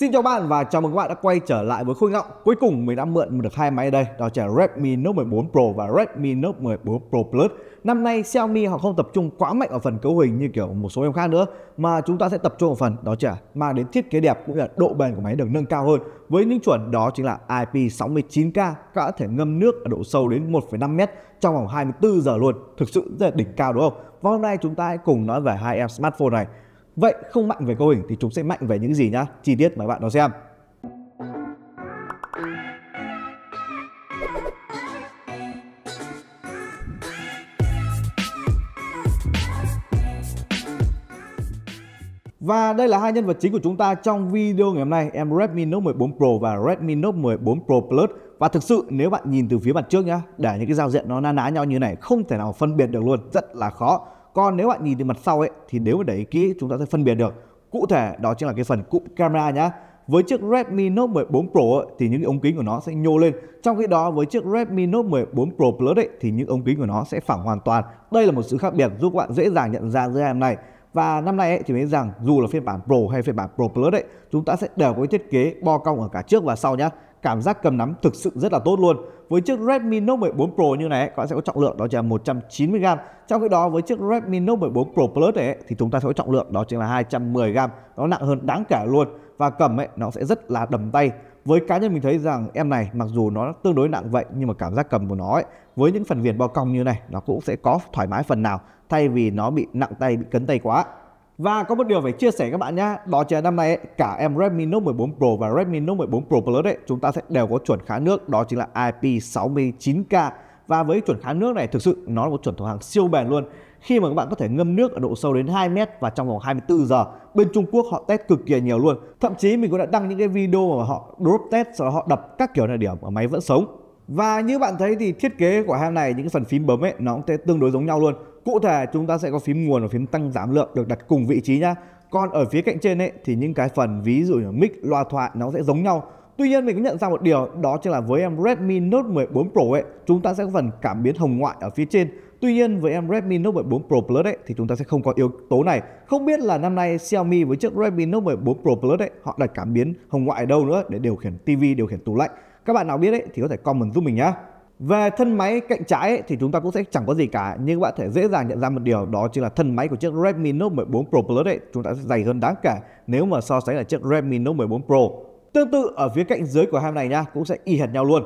Xin chào bạn và chào mừng các bạn đã quay trở lại với Khôi Ngọng. Cuối cùng mình đã mượn được hai máy ở đây, đó là Redmi Note 14 Pro và Redmi Note 14 Pro Plus. Năm nay Xiaomi họ không tập trung quá mạnh ở phần cấu hình như kiểu một số em khác nữa mà chúng ta sẽ tập trung ở phần đó là mang đến thiết kế đẹp cũng như là độ bền của máy được nâng cao hơn. Với những chuẩn đó chính là IP69K, có thể ngâm nước ở độ sâu đến 1,5 m trong vòng 24 giờ luôn. Thực sự rất là đỉnh cao đúng không? Và hôm nay chúng ta hãy cùng nói về hai em smartphone này Vậy không mạnh về cấu hình thì chúng sẽ mạnh về những gì nhá? Chi tiết mời bạn đón xem. Và đây là hai nhân vật chính của chúng ta trong video ngày hôm nay, em Redmi Note 14 Pro và Redmi Note 14 Pro Plus. Và thực sự nếu bạn nhìn từ phía mặt trước nhá, để những cái giao diện nó na ná nhau như này không thể nào phân biệt được luôn, rất là khó còn nếu bạn nhìn từ mặt sau ấy thì nếu mà để ý kỹ chúng ta sẽ phân biệt được cụ thể đó chính là cái phần cụm camera nhá với chiếc Redmi Note 14 Pro ấy, thì những ống kính của nó sẽ nhô lên trong khi đó với chiếc Redmi Note 14 Pro Plus ấy, thì những ống kính của nó sẽ phẳng hoàn toàn đây là một sự khác biệt giúp các bạn dễ dàng nhận ra giữa hai em này và năm nay ấy, thì thấy rằng dù là phiên bản Pro hay phiên bản Pro Plus ấy, chúng ta sẽ đều có thiết kế bo cong ở cả trước và sau nhé cảm giác cầm nắm thực sự rất là tốt luôn. Với chiếc Redmi Note 14 Pro như này, các bạn sẽ có trọng lượng đó chính là 190g. Trong khi đó với chiếc Redmi Note 14 Pro Plus này thì chúng ta sẽ có trọng lượng đó chính là 210g. Nó nặng hơn đáng kể luôn và cầm ấy nó sẽ rất là đầm tay với cá nhân mình thấy rằng em này mặc dù nó tương đối nặng vậy nhưng mà cảm giác cầm của nó ấy, với những phần viền bao cong như này nó cũng sẽ có thoải mái phần nào thay vì nó bị nặng tay bị cấn tay quá và có một điều phải chia sẻ các bạn nhé đó chính là năm nay cả em Redmi Note 14 Pro và Redmi Note 14 Pro Plus ấy, chúng ta sẽ đều có chuẩn khá nước, đó chính là IP69K. Và với chuẩn khá nước này thực sự nó là một chuẩn thổ hàng siêu bền luôn. Khi mà các bạn có thể ngâm nước ở độ sâu đến 2 mét và trong vòng 24 giờ. Bên Trung Quốc họ test cực kỳ nhiều luôn. Thậm chí mình cũng đã đăng những cái video mà họ drop test sau đó họ đập các kiểu thời điểm mà máy vẫn sống. Và như bạn thấy thì thiết kế của hang này những cái phần phím bấm ấy nó cũng tương đối giống nhau luôn. Cụ thể chúng ta sẽ có phím nguồn và phím tăng giảm lượng được đặt cùng vị trí nhá. Còn ở phía cạnh trên ấy thì những cái phần ví dụ như mic, loa thoại nó sẽ giống nhau. Tuy nhiên mình cũng nhận ra một điều đó chính là với em Redmi Note 14 Pro ấy chúng ta sẽ có phần cảm biến hồng ngoại ở phía trên. Tuy nhiên với em Redmi Note 14 Pro Plus ấy thì chúng ta sẽ không có yếu tố này. Không biết là năm nay Xiaomi với chiếc Redmi Note 14 Pro Plus ấy họ đặt cảm biến hồng ngoại ở đâu nữa để điều khiển TV, điều khiển tủ lạnh. Các bạn nào biết ấy, thì có thể comment giúp mình nhé. Về thân máy cạnh trái ấy, thì chúng ta cũng sẽ chẳng có gì cả nhưng các bạn thể dễ dàng nhận ra một điều đó chính là thân máy của chiếc Redmi Note 14 Pro Plus ấy, chúng ta sẽ dày hơn đáng kể nếu mà so sánh là chiếc Redmi Note 14 Pro. Tương tự ở phía cạnh dưới của hai này nha cũng sẽ y hệt nhau luôn.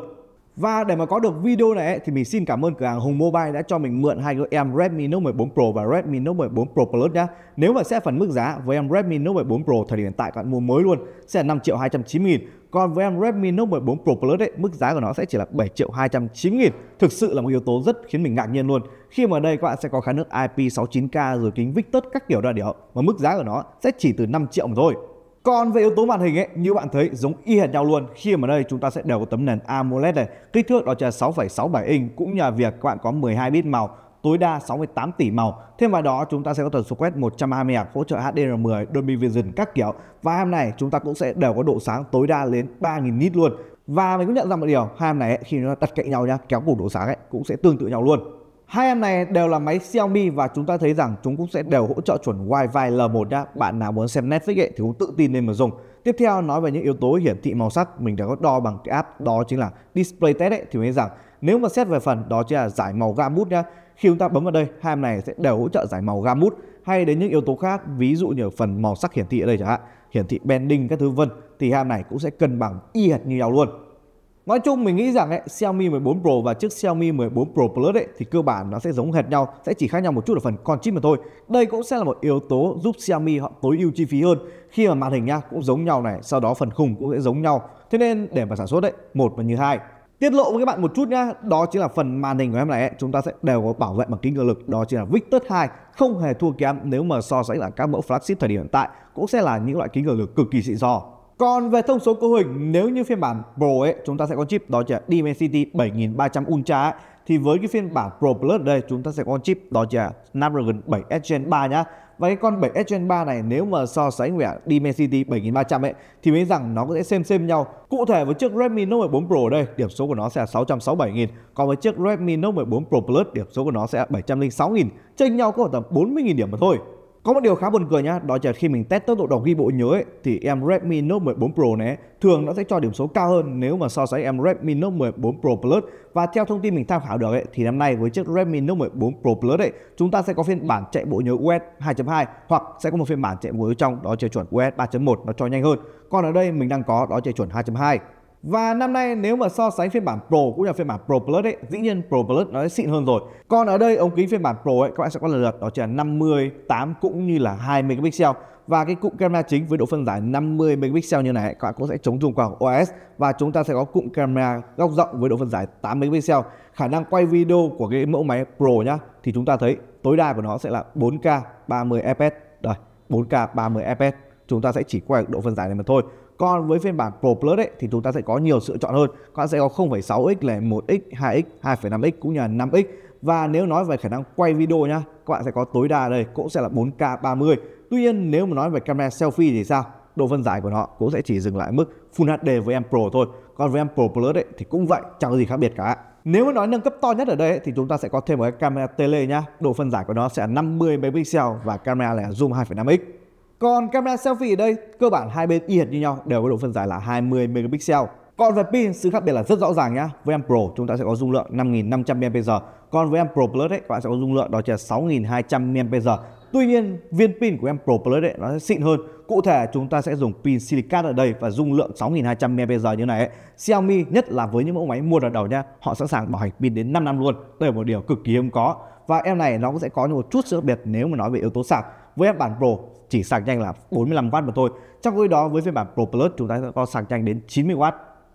Và để mà có được video này thì mình xin cảm ơn cửa hàng Hùng Mobile đã cho mình mượn hai cái em Redmi Note 14 Pro và Redmi Note 14 Pro Plus nhá. Nếu mà xét phần mức giá với em Redmi Note 14 Pro thời điểm hiện tại các bạn mua mới luôn sẽ là 5 triệu 290 nghìn còn với em Redmi Note 14 Pro Plus ấy, mức giá của nó sẽ chỉ là 7 triệu 290 nghìn. Thực sự là một yếu tố rất khiến mình ngạc nhiên luôn. Khi mà đây các bạn sẽ có khả năng IP69K rồi kính Victus các kiểu ra đéo mà mức giá của nó sẽ chỉ từ 5 triệu thôi. Còn về yếu tố màn hình ấy, như bạn thấy giống y hệt nhau luôn khi mà đây chúng ta sẽ đều có tấm nền AMOLED này, kích thước đó là 6,67 inch cũng nhờ việc các bạn có 12 bit màu tối đa 68 tỷ màu. Thêm vào đó chúng ta sẽ có tần số quét 120 Hz hỗ trợ HDR10, Dolby Vision các kiểu và hai này chúng ta cũng sẽ đều có độ sáng tối đa đến 3000 nit luôn. Và mình cũng nhận ra một điều, hai này khi nó đặt cạnh nhau nhá, kéo cùng độ sáng ấy cũng sẽ tương tự nhau luôn. Hai em này đều là máy Xiaomi và chúng ta thấy rằng chúng cũng sẽ đều hỗ trợ chuẩn Wi-Fi L1 nhá. Bạn nào muốn xem Netflix ấy, thì cũng tự tin lên mà dùng. Tiếp theo nói về những yếu tố hiển thị màu sắc mình đã có đo bằng cái app đó chính là Display Test ấy, thì mình thấy rằng nếu mà xét về phần đó chính là giải màu gamut nhá. Khi chúng ta bấm vào đây, hai em này sẽ đều hỗ trợ giải màu gamut hay đến những yếu tố khác ví dụ như phần màu sắc hiển thị ở đây chẳng hạn, hiển thị bending các thứ vân thì hai em này cũng sẽ cân bằng y hệt như nhau luôn. Nói chung mình nghĩ rằng ấy, Xiaomi 14 Pro và chiếc Xiaomi 14 Pro Plus ấy, thì cơ bản nó sẽ giống hệt nhau, sẽ chỉ khác nhau một chút ở phần con chip mà thôi. Đây cũng sẽ là một yếu tố giúp Xiaomi họ tối ưu chi phí hơn khi mà màn hình nha cũng giống nhau này, sau đó phần khung cũng sẽ giống nhau. Thế nên để mà sản xuất đấy, một và như hai. Tiết lộ với các bạn một chút nhá, đó chính là phần màn hình của em này ấy, chúng ta sẽ đều có bảo vệ bằng kính cường lực, đó chính là Victus 2, không hề thua kém nếu mà so sánh là các mẫu flagship thời điểm hiện tại cũng sẽ là những loại kính cường lực cực kỳ xịn sò. Còn về thông số cấu hình, nếu như phiên bản Pro ấy, chúng ta sẽ có chip đó chỉ là Dimensity 7300 Ultra ấy, thì với cái phiên bản Pro Plus đây chúng ta sẽ có chip đó chỉ là Snapdragon 7S Gen 3 nhá. Và cái con 7S Gen 3 này nếu mà so sánh với Dimensity 7300 ấy thì mới rằng nó có thể xem xem nhau. Cụ thể với chiếc Redmi Note 14 Pro đây, điểm số của nó sẽ là 667.000, còn với chiếc Redmi Note 14 Pro Plus điểm số của nó sẽ là 706.000, chênh nhau có tầm 40.000 điểm mà thôi. Có một điều khá buồn cười nhá, đó là khi mình test tốc độ đọc ghi bộ nhớ ấy, thì em Redmi Note 14 Pro này thường nó sẽ cho điểm số cao hơn nếu mà so sánh em Redmi Note 14 Pro Plus. Và theo thông tin mình tham khảo được ấy, thì năm nay với chiếc Redmi Note 14 Pro Plus ấy, chúng ta sẽ có phiên bản chạy bộ nhớ US 2.2 hoặc sẽ có một phiên bản chạy bộ nhớ trong đó chơi chuẩn US 3.1 nó cho nhanh hơn. Còn ở đây mình đang có đó chơi chuẩn 2.2. Và năm nay nếu mà so sánh phiên bản Pro cũng như phiên bản Pro Plus ấy, dĩ nhiên Pro Plus nó sẽ xịn hơn rồi. Còn ở đây ống kính phiên bản Pro ấy các bạn sẽ có lần lượt đó chỉ là 50, 8 cũng như là 20 megapixel và cái cụm camera chính với độ phân giải 50 megapixel như này các bạn cũng sẽ chống dùng qua OS và chúng ta sẽ có cụm camera góc rộng với độ phân giải 8 megapixel. Khả năng quay video của cái mẫu máy Pro nhá thì chúng ta thấy tối đa của nó sẽ là 4K 30 fps. Đây, 4K 30 fps. Chúng ta sẽ chỉ quay được độ phân giải này mà thôi. Còn với phiên bản Pro Plus ấy, thì chúng ta sẽ có nhiều sự chọn hơn. Các bạn sẽ có 0,6x 1x, 2x, 2,5x cũng như là 5x. Và nếu nói về khả năng quay video nhá, các bạn sẽ có tối đa đây cũng sẽ là 4K 30. Tuy nhiên nếu mà nói về camera selfie thì sao? Độ phân giải của nó cũng sẽ chỉ dừng lại mức Full HD với em Pro thôi. Còn với em Pro Plus ấy, thì cũng vậy, chẳng có gì khác biệt cả. Nếu mà nói nâng cấp to nhất ở đây thì chúng ta sẽ có thêm một cái camera tele nhá. Độ phân giải của nó sẽ là 50 megapixel và camera là zoom 2.5x. Còn camera selfie ở đây, cơ bản hai bên y hệt như nhau, đều có độ phân giải là 20 megapixel. Còn về pin, sự khác biệt là rất rõ ràng nhá. Với em Pro chúng ta sẽ có dung lượng 5.500 mAh, còn với em Pro Plus đấy, các bạn sẽ có dung lượng đó chỉ là 6.200 mAh. Tuy nhiên, viên pin của em Pro Plus đấy nó sẽ xịn hơn. Cụ thể chúng ta sẽ dùng pin silicate ở đây và dung lượng 6.200 mAh như này. Ấy. Xiaomi nhất là với những mẫu máy mua đợt đầu nhá, họ sẵn sàng bảo hành pin đến 5 năm luôn. Đây là một điều cực kỳ hiếm có. Và em này nó cũng sẽ có một chút sự khác biệt nếu mà nói về yếu tố sạc với bản Pro chỉ sạc nhanh là 45W mà thôi. Trong khi đó với phiên bản Pro Plus chúng ta sẽ có sạc nhanh đến 90W.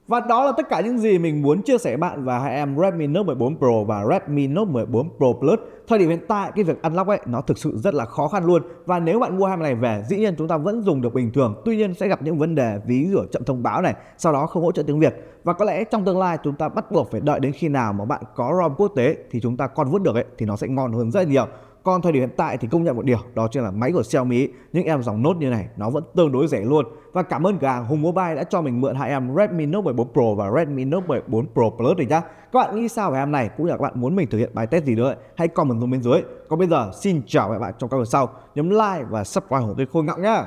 Và đó là tất cả những gì mình muốn chia sẻ bạn và hai em Redmi Note 14 Pro và Redmi Note 14 Pro Plus. Thời điểm hiện tại cái việc unlock ấy nó thực sự rất là khó khăn luôn và nếu bạn mua hai này về dĩ nhiên chúng ta vẫn dùng được bình thường tuy nhiên sẽ gặp những vấn đề ví rửa chậm thông báo này sau đó không hỗ trợ tiếng Việt và có lẽ trong tương lai chúng ta bắt buộc phải đợi đến khi nào mà bạn có ROM quốc tế thì chúng ta còn vút được ấy thì nó sẽ ngon hơn rất nhiều còn thời điểm hiện tại thì công nhận một điều đó chính là máy của Xiaomi những em dòng Note như này nó vẫn tương đối rẻ luôn. Và cảm ơn cửa hàng Hùng Mobile đã cho mình mượn hai em Redmi Note 14 Pro và Redmi Note 14 Pro Plus này nhá. Các bạn nghĩ sao về em này cũng như là các bạn muốn mình thực hiện bài test gì nữa hãy comment xuống bên dưới. Còn bây giờ xin chào các bạn trong các lần sau. Nhấn like và subscribe hùng kênh khôi ngọng nhá.